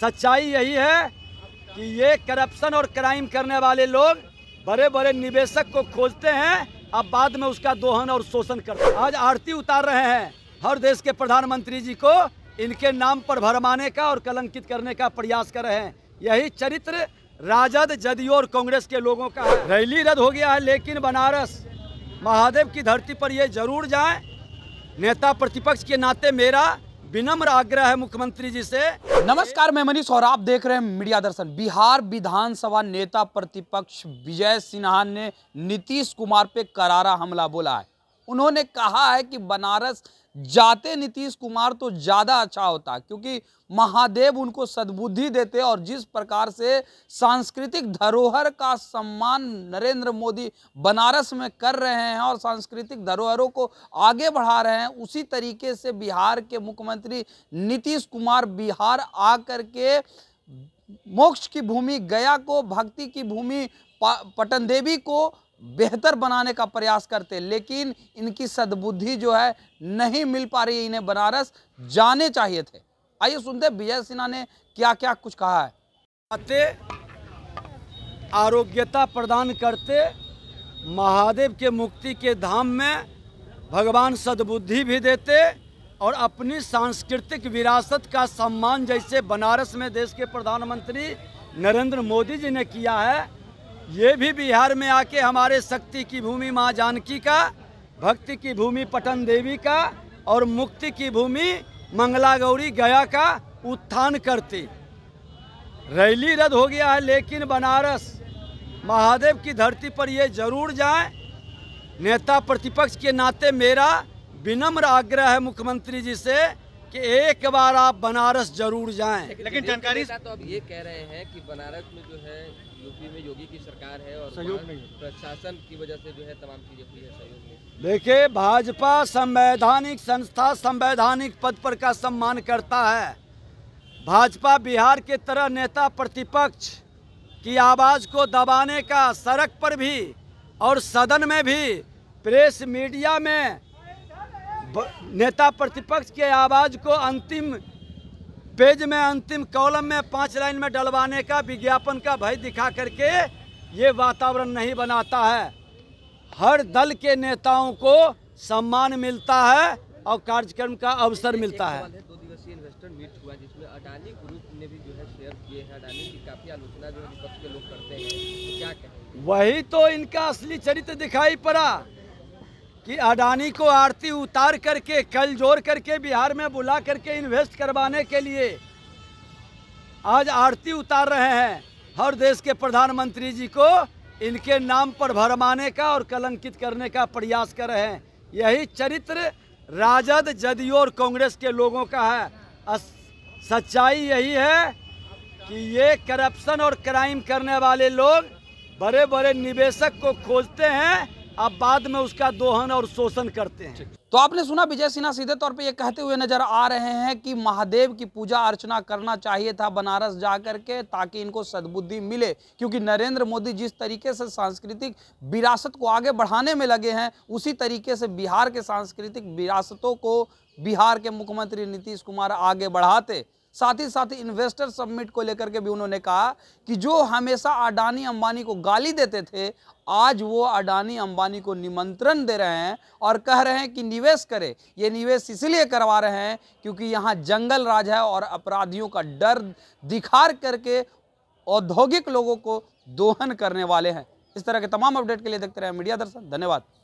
सच्चाई यही है कि ये करप्शन और क्राइम करने वाले लोग बड़े बड़े निवेशक को खोजते हैं अब बाद में उसका दोहन और शोषण करते हैं आज आरती उतार रहे हैं हर देश के प्रधानमंत्री जी को इनके नाम पर भरमाने का और कलंकित करने का प्रयास कर रहे हैं यही चरित्र राजद जदयू और कांग्रेस के लोगों का है रैली रद्द हो गया है लेकिन बनारस महादेव की धरती पर ये जरूर जाएं नेता प्रतिपक्ष के नाते मेरा विनम्र आग्रह है मुख्यमंत्री जी से नमस्कार मैं मनीष और आप देख रहे हैं मीडिया दर्शन बिहार विधानसभा नेता प्रतिपक्ष विजय सिन्हा ने नीतीश कुमार पे करारा हमला बोला है उन्होंने कहा है कि बनारस जाते नीतीश कुमार तो ज़्यादा अच्छा होता क्योंकि महादेव उनको सद्बुद्धि देते और जिस प्रकार से सांस्कृतिक धरोहर का सम्मान नरेंद्र मोदी बनारस में कर रहे हैं और सांस्कृतिक धरोहरों को आगे बढ़ा रहे हैं उसी तरीके से बिहार के मुख्यमंत्री नीतीश कुमार बिहार आ के मोक्ष की भूमि गया को भक्ति की भूमि पटन देवी को बेहतर बनाने का प्रयास करते लेकिन इनकी सद्बुद्धि जो है नहीं मिल पा रही है इन्हें बनारस जाने चाहिए थे आइए सुनते विजय सिन्हा ने क्या क्या कुछ कहा है आते आरोग्यता प्रदान करते महादेव के मुक्ति के धाम में भगवान सद्बुद्धि भी देते और अपनी सांस्कृतिक विरासत का सम्मान जैसे बनारस में देश के प्रधानमंत्री नरेंद्र मोदी जी ने किया है ये भी बिहार में आके हमारे शक्ति की भूमि माँ जानकी का भक्ति की भूमि पटन देवी का और मुक्ति की भूमि मंगला गौरी गया का उत्थान करती रैली रद्द हो गया है लेकिन बनारस महादेव की धरती पर ये जरूर जाए नेता प्रतिपक्ष के नाते मेरा विनम्र आग्रह है मुख्यमंत्री जी से कि एक बार आप बनारस जरूर जाएं लेकिन जानकारी तो अब ये कह रहे हैं कि बनारस में जो है यूपी में योगी की सरकार है और सहयोग नहीं प्रशासन की वजह से जो है तमाम चीजें हुई है सहयोग नहीं देखिए भाजपा संवैधानिक संस्था संवैधानिक पद पर का सम्मान करता है भाजपा बिहार के तरह नेता प्रतिपक्ष की आवाज़ को दबाने का सड़क पर भी और सदन में भी प्रेस मीडिया में नेता प्रतिपक्ष के आवाज़ को अंतिम पेज में अंतिम कॉलम में पांच लाइन में डलवाने का विज्ञापन का भय दिखा करके ये वातावरण नहीं बनाता है हर दल के नेताओं को सम्मान मिलता है और कार्यक्रम का अवसर मिलता है इन्वेस्टर मीट हुआ जिसमें अडानी ग्रुप ने भी जो है शेयर किए हैं अडानी की काफी आलोचना जो विपक्ष के लोग करते हैं तो क्या कहें वही तो इनका असली चरित्र दिखाई पड़ा कि अडानी को आरती उतार करके कल जोर करके बिहार में बुला करके इन्वेस्ट करवाने के लिए आज आरती उतार रहे हैं हर देश के प्रधानमंत्री जी को इनके नाम पर भरमाने का और कलंकित करने का प्रयास कर रहे हैं यही चरित्र राजद जदयू और कांग्रेस के लोगों का है सच्चाई यही है कि ये करप्शन और क्राइम करने वाले लोग बड़े बड़े निवेशक को खोजते हैं आप बाद में उसका दोहन और शोषण करते हैं तो आपने सुना विजय सिन्हा सीधे तौर पे ये कहते हुए नजर आ रहे हैं कि महादेव की पूजा अर्चना करना चाहिए था बनारस जा कर के ताकि इनको सद्बुद्धि मिले क्योंकि नरेंद्र मोदी जिस तरीके से सांस्कृतिक विरासत को आगे बढ़ाने में लगे हैं उसी तरीके से बिहार के सांस्कृतिक विरासतों को बिहार के मुख्यमंत्री नीतीश कुमार आगे बढ़ाते साथ ही साथ इन्वेस्टर सबमिट को लेकर के भी उन्होंने कहा कि जो हमेशा अडानी अंबानी को गाली देते थे आज वो अडानी अंबानी को निमंत्रण दे रहे हैं और कह रहे हैं कि निवेश करें ये निवेश इसलिए करवा रहे हैं क्योंकि यहाँ जंगल राज है और अपराधियों का डर दिखार करके औद्योगिक लोगों को दोहन करने वाले हैं इस तरह के तमाम अपडेट के लिए देखते रहे मीडिया दर्शन धन्यवाद